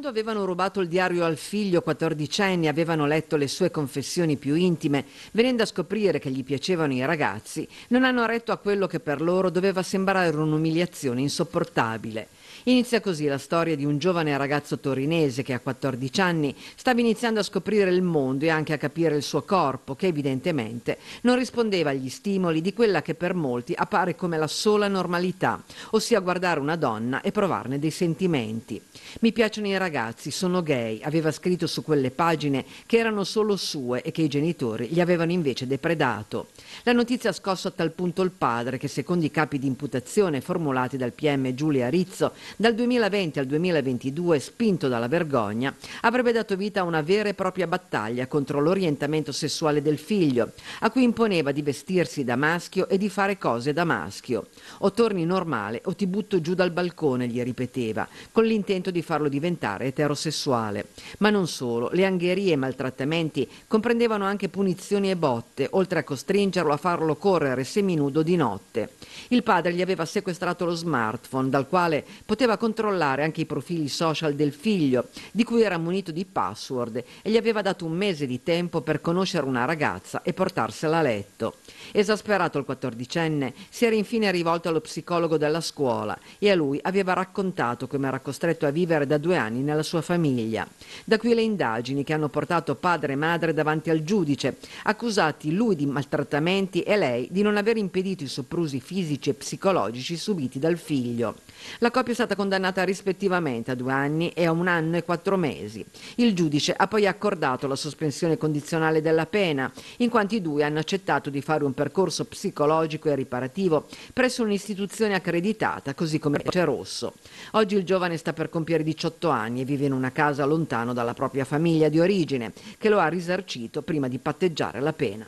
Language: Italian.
Quando avevano rubato il diario al figlio 14enne, avevano letto le sue confessioni più intime, venendo a scoprire che gli piacevano i ragazzi, non hanno retto a quello che per loro doveva sembrare un'umiliazione insopportabile. Inizia così la storia di un giovane ragazzo torinese che a 14 anni stava iniziando a scoprire il mondo e anche a capire il suo corpo, che evidentemente non rispondeva agli stimoli di quella che per molti appare come la sola normalità, ossia guardare una donna e provarne dei sentimenti. Mi piacciono i ragazzi ragazzi sono gay, aveva scritto su quelle pagine che erano solo sue e che i genitori gli avevano invece depredato. La notizia ha scosso a tal punto il padre che secondo i capi di imputazione formulati dal PM Giulia Rizzo, dal 2020 al 2022, spinto dalla vergogna, avrebbe dato vita a una vera e propria battaglia contro l'orientamento sessuale del figlio, a cui imponeva di vestirsi da maschio e di fare cose da maschio. O torni normale o ti butto giù dal balcone, gli ripeteva, con l'intento di farlo diventare familiare eterosessuale. Ma non solo, le angherie e i maltrattamenti comprendevano anche punizioni e botte, oltre a costringerlo a farlo correre seminudo di notte. Il padre gli aveva sequestrato lo smartphone, dal quale poteva controllare anche i profili social del figlio, di cui era munito di password, e gli aveva dato un mese di tempo per conoscere una ragazza e portarsela a letto. Esasperato il quattordicenne, si era infine rivolto allo psicologo della scuola e a lui aveva raccontato come era costretto a vivere da due anni Giuliani nella sua famiglia. Da qui le indagini che hanno portato padre e madre davanti al giudice, accusati lui di maltrattamenti e lei di non aver impedito i soprusi fisici e psicologici subiti dal figlio. La coppia è stata condannata rispettivamente a due anni e a un anno e quattro mesi. Il giudice ha poi accordato la sospensione condizionale della pena, in quanto i due hanno accettato di fare un percorso psicologico e riparativo presso un'istituzione accreditata, così come c'è Rosso. Oggi il giovane sta per compiere 18 anni anni e vive in una casa lontano dalla propria famiglia di origine, che lo ha risarcito prima di patteggiare la pena.